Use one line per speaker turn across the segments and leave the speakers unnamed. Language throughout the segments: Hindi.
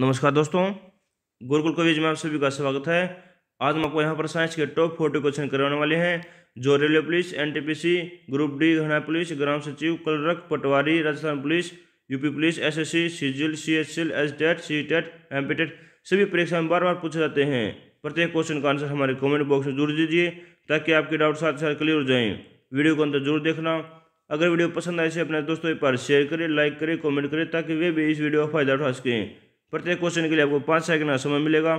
नमस्कार दोस्तों गुरुकुल कॉलेज में आप सभी का स्वागत है आज हम आपको यहाँ पर साइंस के टॉप फोर्टी क्वेश्चन करवाने वाले हैं जो railway police NTPC group D घना पुलिस ग्राम सचिव कलरक पटवारी Rajasthan police UP police SSC CGL CHSL STET CTET MPTET सभी परीक्षा में बार बार पूछे जाते हैं प्रत्येक क्वेश्चन का आंसर हमारे कॉमेंट बॉक्स में जरूर दीजिए ताकि आपके डाउट साथ साथ क्लियर हो जाए वीडियो को अंदर जरूर देखना अगर वीडियो पसंद आए तो से अपने दोस्तों के पास शेयर करें लाइक करें कमेंट करें ताकि वे भी इस वीडियो का फायदा उठा सकें प्रत्येक क्वेश्चन के लिए आपको पाँच सेकंड का समय मिलेगा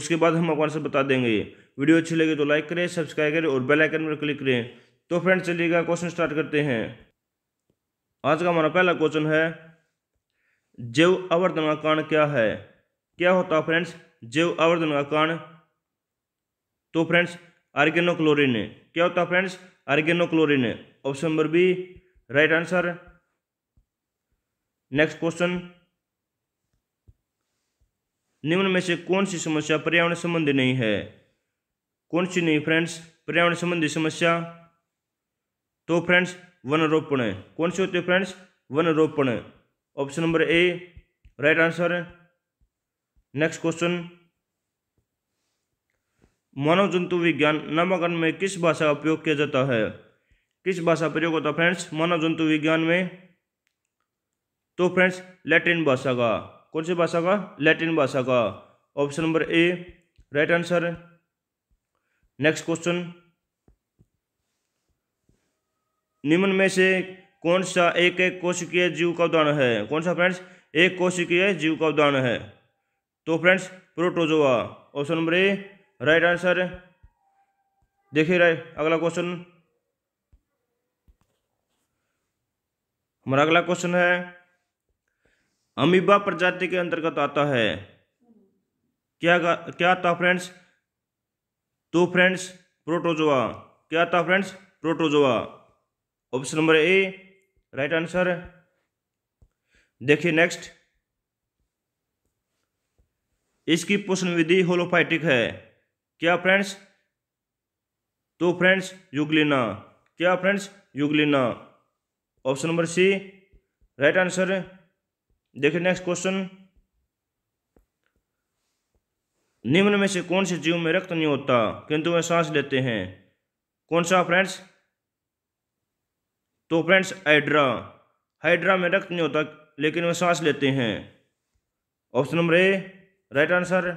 उसके बाद हम आपको आंसर बता देंगे वीडियो अच्छी लगी तो लाइक करें सब्सक्राइब करें और बेल आइकन पर क्लिक करें तो फ्रेंड्स चलिएगा क्वेश्चन स्टार्ट करते हैं आज का हमारा पहला क्वेश्चन है जैव आवर्धन का कारण क्या है क्या होता है फ्रेंड्स जैव आवर्धन का कारण तो फ्रेंड्स आर्गेनोक्लोरिन क्या होता है friends organochlorine option number B right answer next question निम्न में से कौन सी समस्या पर्यावरण संबंधी नहीं है कौन सी नहीं फ्रेंड्स पर्यावरण संबंधी समस्या तो फ्रेंड्स वनरोपण कौन सी होती है फ्रेंड्स वनरोपण option number A right answer next question मानव जंतु विज्ञान नामांकन में किस भाषा का प्रयोग किया जाता है किस भाषा प्रयोग होता है फ्रेंड्स मानव जंतु विज्ञान में तो फ्रेंड्स लैटिन भाषा का कौन सी भाषा का लैटिन भाषा का option number A right answer next question निम्न में से कौन सा एक एक कोशिकीय जीव का उदाहरण है कौन सा फ्रेंड्स एक कोशिकीय जीव का उदाहरण है तो friends protozoa option number A right answer देखिए राय अगला क्वेश्चन हमारा अगला क्वेश्चन है अमीबा प्रजाति के अंतर्गत आता है क्या क्या था फ्रेंड्स तो फ्रेंड्स प्रोटोजोआ क्या था friends protozoa option number A right answer देखिए नेक्स्ट इसकी पोषण विधि होलोफाइटिक है क्या फ्रेंड्स तो फ्रेंड्स युगलिना क्या friends euglena option number C right answer देखिए नेक्स्ट क्वेश्चन निम्न में से कौन से जीव में रक्त नहीं होता किंतु वे सांस लेते हैं कौन सा फ्रेंड्स तो फ्रेंड्स हाइड्रा हाइड्रा में रक्त नहीं होता लेकिन वे सांस लेते हैं option number A right answer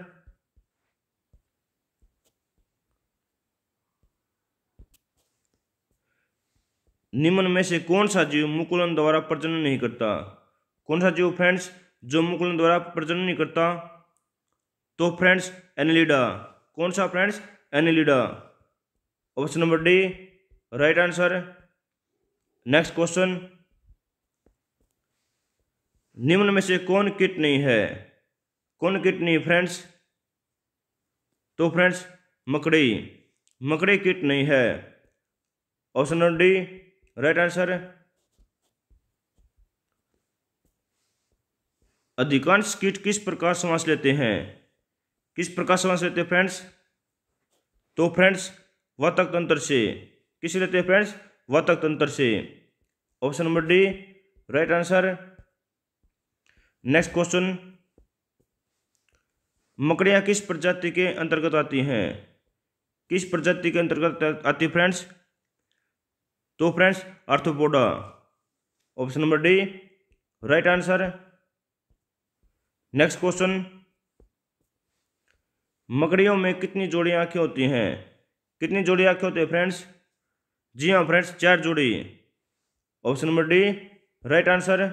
निम्न में से कौन सा जीव मुकुलन द्वारा प्रजनन नहीं करता कौन सा जीव फ्रेंड्स जो मुकुल द्वारा प्रजनन नहीं करता तो फ्रेंड्स एनिलिडा कौन सा friends annelida option number D right answer next question निम्न में से कौन किट नहीं है कौन किट नहीं फ्रेंड्स तो फ्रेंड्स मकड़ी मकड़ी किट नहीं है option number D right answer अधिकांश कीट किस प्रकार श्वास लेते हैं किस प्रकार श्वास लेते हैं फ्रेंड्स तो फ्रेंड्स वातक तंत्र से किस लेते हैं फ्रेंड्स वातक तंत्र से option number D right answer next question मकड़ियाँ किस प्रजाति के अंतर्गत आती हैं किस प्रजाति के अंतर्गत आती है फ्रेंड्स तो friends arthropoda option number D right answer next question मकड़ियों में कितनी जोड़ी आंखें होती हैं कितनी जोड़ी आंखें होती है फ्रेंड्स जी हाँ फ्रेंड्स चार जोड़ी option number D right answer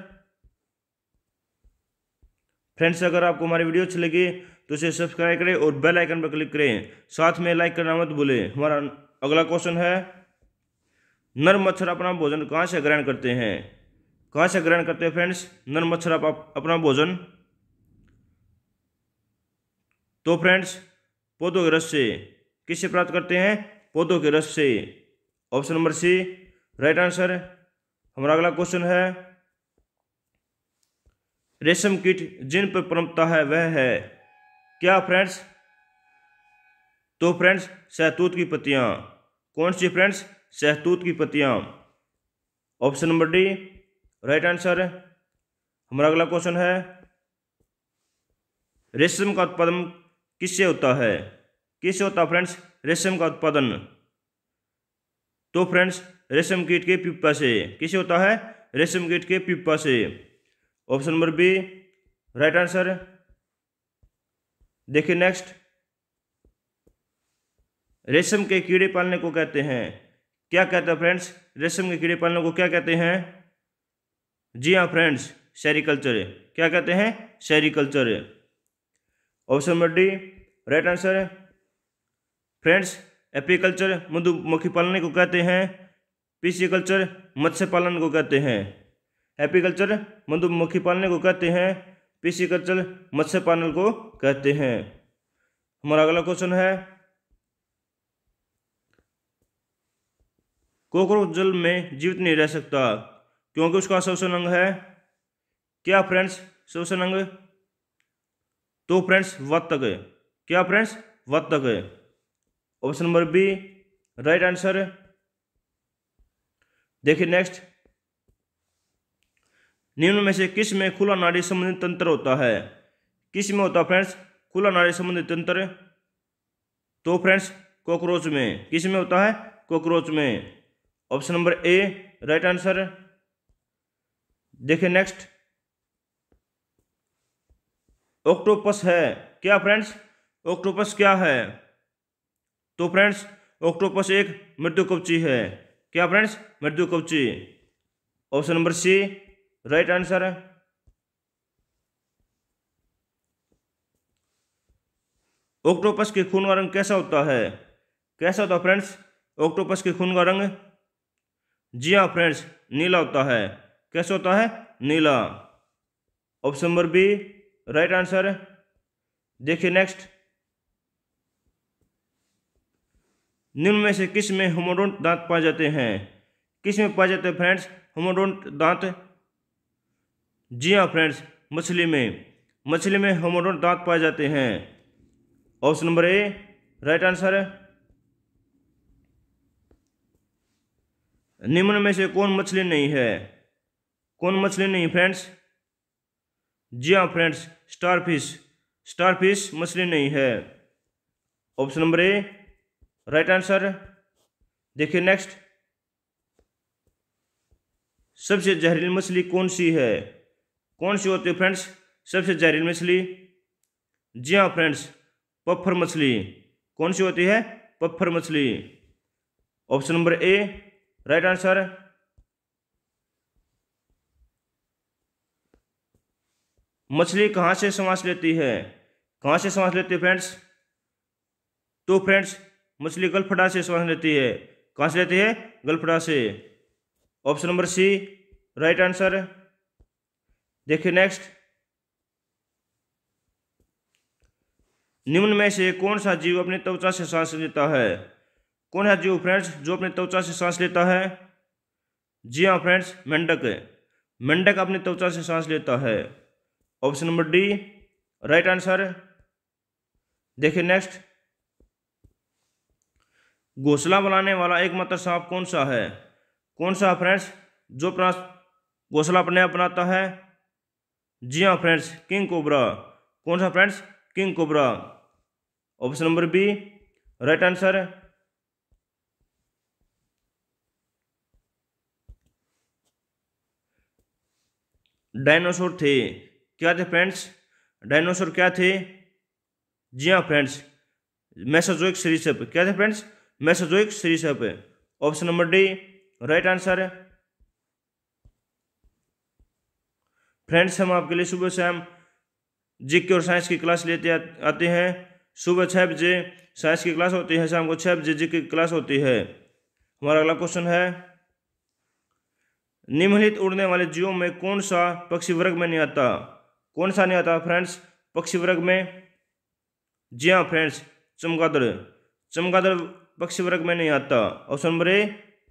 friends अगर आपको हमारी वीडियो अच्छी लगी तो इसे सब्सक्राइब करें और बेल आइकन पर क्लिक करें साथ में लाइक करना मत भूलें हमारा अगला क्वेश्चन है नर मच्छर अपना भोजन कहाँ से ग्रहण करते हैं कहाँ से ग्रहण करते हैं फ्रेंड्स नर मच्छर अपना भोजन तो फ्रेंड्स पौधों के रस से किससे प्राप्त करते हैं पौधों के रस से option number C right answer हमारा अगला क्वेश्चन है रेशम कीट जिन पर पनपता है वह है क्या फ्रेंड्स तो फ्रेंड्स सहतूत की पत्तियां कौन सी फ्रेंड्स सहतूत की पत्तियां option number D right answer हमारा अगला क्वेश्चन है रेशम का उत्पादन किससे होता है किससे होता है फ्रेंड्स रेशम का उत्पादन तो फ्रेंड्स रेशम कीट के पिप्पा से किसे होता है रेशम कीट के पिप्पा से option number B right answer देखिए नेक्स्ट रेशम के कीड़े पालने को कहते हैं क्या कहते हैं फ्रेंड्स रेशम के कीड़े पालने को क्या कहते हैं जी हाँ फ्रेंड्स सेरिकल्चर क्या कहते हैं sericulture option number D right answer friends apiculture मधुमक्खी पालन को कहते हैं पीसी कल्चर मत्स्य पालन को कहते हैं एपीकल्चर मधुमक्खी पालन को कहते हैं पीसी कल्चर मत्स्य पालन को कहते हैं हमारा अगला क्वेश्चन है कोकरोच जल में जीवित नहीं रह सकता क्योंकि उसका शोषण अंग है क्या फ्रेंड्स शोषण अंग तो फ्रेंड्स गए क्या फ्रेंड्स गए option number B right answer देखिए नेक्स्ट निम्न में से किस में खुला नाड़ी संबंधित तंत्र होता है किस में होता है फ्रेंड्स खुला नाड़ी संबंधित तंत्र तो फ्रेंड्स कॉकरोच में किस में होता है कॉकरोच में option number A right answer देखिए नेक्स्ट ऑक्टोपस है क्या फ्रेंड्स ऑक्टोपस क्या है तो फ्रेंड्स ऑक्टोपस एक मृत्यु कवची है क्या फ्रेंड्स मृत्यु कवची option number C right answer है ऑक्टोपस के खून का रंग कैसा होता है कैसा होता है फ्रेंड्स ऑक्टोपस के खून का रंग जी हाँ फ्रेंड्स नीला होता है कैसा होता है नीला option number B right answer देखिए नेक्स्ट निम्न में से किस में होमोडोंट दांत पाए जाते हैं किस में पाए जाते हैं फ्रेंड्स होमोडोंट दांत जी हाँ फ्रेंड्स मछली में मछली में होमोडोंट दांत पाए जाते हैं option number A right answer निम्न में से कौन मछली नहीं है कौन मछली नहीं फ्रेंड्स जी हाँ फ्रेंड्स स्टारफिश स्टारफिश मछली नहीं है option number A right answer देखिए नेक्स्ट सबसे जहरीली मछली कौन सी है कौन सी होती है फ्रेंड्स सबसे जहरीली मछली जी हाँ फ्रेंड्स पफर मछली कौन सी होती है पफर मछली option number A right answer मछली कहाँ से सांस लेती है कहाँ से सांस लेती है फ्रेंड्स तो फ्रेंड्स मछली गलफड़ा से सांस लेती है कहाँ से लेती है गलफड़ा से option number C right answer देखिए नेक्स्ट निम्न में से कौन सा जीव अपने त्वचा से सांस लेता है कौन सा जीव फ्रेंड्स जो अपने त्वचा से सांस लेता है जी हाँ फ्रेंड्स मेंढक मेंढक अपने त्वचा से सांस लेता है option number D right answer देखिए नेक्स्ट घोसला बनाने वाला एकमात्र सांप कौन सा है कौन सा फ्रेंड्स जो घोसला अपने अपनाता है जी हाँ फ्रेंड्स किंग कोबरा कौन सा friends king cobra option number B right answer dinosaur थे क्या थे फ्रेंड्स डायनासोर क्या थे जी हाँ फ्रेंड्स मैसाजोइक सरीसप क्या थे फ्रेंड्स मैसाजोइक सरीसप option number D right answer friends हम आपके लिए सुबह शाम जीके और साइंस की क्लास लेते आते हैं सुबह छः बजे साइंस की क्लास होती है शाम को छः बजे जीके की क्लास होती है हमारा अगला क्वेश्चन है निम्नलिखित उड़ने वाले जीवों में कौन सा पक्षी वर्ग में नहीं आता कौन सा नहीं आता फ्रेंड्स पक्षी वर्ग में जी हाँ फ्रेंड्स चमगादड़ चमगादड़ पक्षी वर्ग में नहीं आता option number A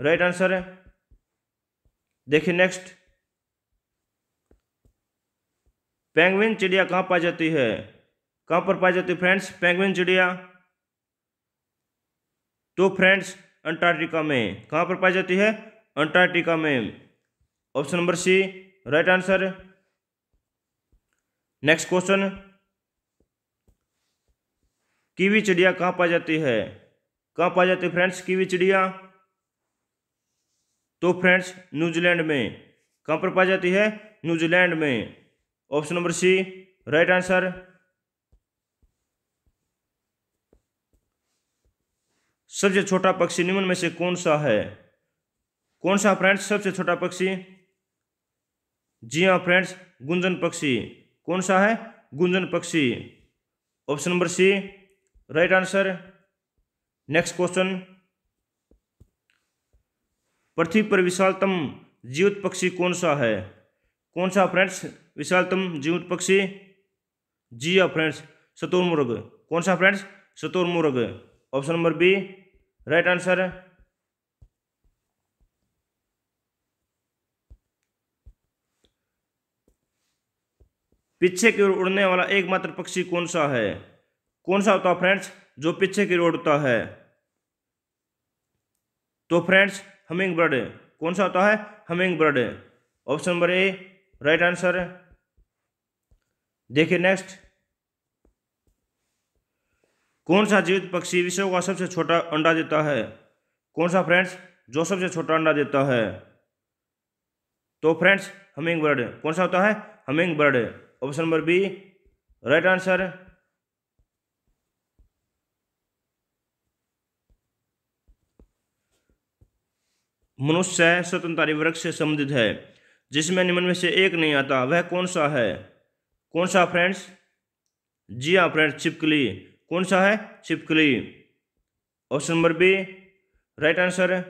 right answer है देखिए नेक्स्ट पेंगुइन चिड़िया कहाँ पाई जाती है कहाँ पर पाई जाती है फ्रेंड्स पेंगुइन चिड़िया तो फ्रेंड्स अंटार्कटिका में कहाँ पर पाई जाती है अंटार्कटिका में option number C right answer next question kiwi चिड़िया कहां पाई जाती है कहां पाई जाती है फ्रेंड्स कीवी चिड़िया तो फ्रेंड्स न्यूजीलैंड में कहां पर पाई जाती है न्यूजीलैंड में option number C right answer सबसे छोटा पक्षी निम्न में से कौन सा है कौन सा फ्रेंड्स सबसे छोटा पक्षी जी हाँ फ्रेंड्स गुंजन पक्षी कौन सा है गुंजन पक्षी option number C right answer next question पृथ्वी पर विशालतम जीवित पक्षी कौन सा है कौन सा फ्रेंड्स विशालतम जीवित पक्षी जी या फ्रेंड्स शतुर्मुर्ग कौन सा फ्रेंड्स शतुर्मुर्ग option number B right answer पीछे की ओर उड़ने वाला एकमात्र पक्षी कौन सा है कौन सा होता है फ्रेंड्स जो पीछे की ओर उड़ता है तो फ्रेंड्स हमिंग बर्ड कौन सा होता है hummingbird option number A right answer देखिए नेक्स्ट कौन सा जीवित पक्षी विश्व का सबसे छोटा अंडा देता है कौन सा फ्रेंड्स जो सबसे छोटा अंडा देता है तो फ्रेंड्स हमिंग बर्ड कौन सा होता है hummingbird option number B right answer मनुष्य स्वतंत्रता वृक्ष से संबंधित है जिसमें निम्न में से एक नहीं आता वह कौन सा है कौन सा फ्रेंड्स जी हाँ फ्रेंड्स छिपकली कौन सा है छिपकली option number B right answer है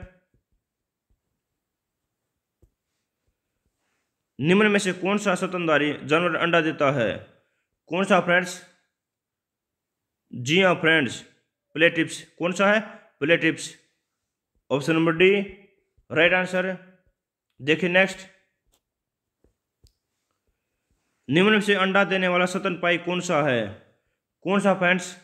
निम्न में से कौन सा स्वतंत्री जानवर अंडा देता है कौन सा फ्रेंड्स जी हाँ फ्रेंड्स प्लेटिप्स कौन सा है platypus option number D right answer देखिए नेक्स्ट निम्न से अंडा देने वाला पाई कौन सा है कौन सा फ्रेंड्स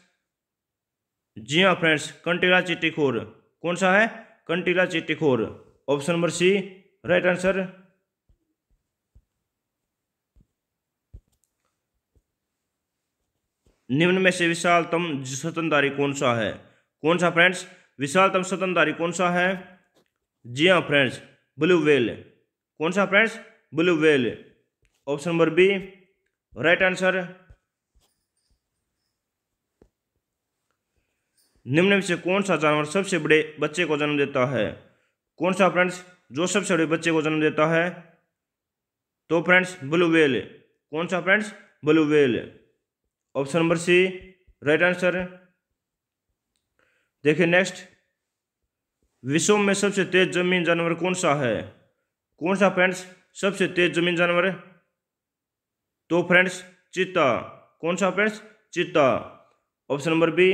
जी हाँ फ्रेंड्स कंटीला चिट्टीखोर कौन सा है कंटीला चिट्टीखोर option number C right answer निम्न में से विशालतम स्वतंत्रधारी कौन सा है कौन सा फ्रेंड्स विशालतम स्वतंत्रधारी कौन सा है जी हाँ फ्रेंड्स ब्लू वेल कौन सा friends blue whale option number B right answer निम्न में से कौन सा जानवर सबसे बड़े बच्चे को जन्म देता है कौन सा फ्रेंड्स जो सबसे बड़े बच्चे को जन्म देता है तो फ्रेंड्स ब्लू वेल कौन सा friends blue whale option number C right answer है देखिए नेक्स्ट विश्व में सबसे तेज जमीन जानवर कौन सा है कौन सा फ्रेंड्स सबसे तेज जमीन जानवर है तो फ्रेंड्स चीता कौन सा फ्रेंड्स चीता option number B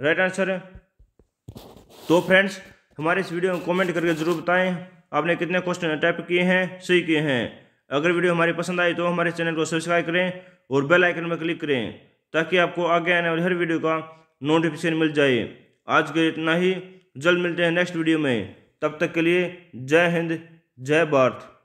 right answer है तो फ्रेंड्स हमारे इस वीडियो में कमेंट करके जरूर बताएं आपने कितने क्वेश्चन टाइप किए हैं सही किए हैं अगर वीडियो हमारी पसंद आई तो हमारे चैनल को सब्सक्राइब करें और बेल आइकन में क्लिक करें ताकि आपको आगे आने वाली हर वीडियो का नोटिफिकेशन मिल जाए आज के इतना ही जल्द मिलते हैं नेक्स्ट वीडियो में तब तक के लिए जय हिंद जय भारत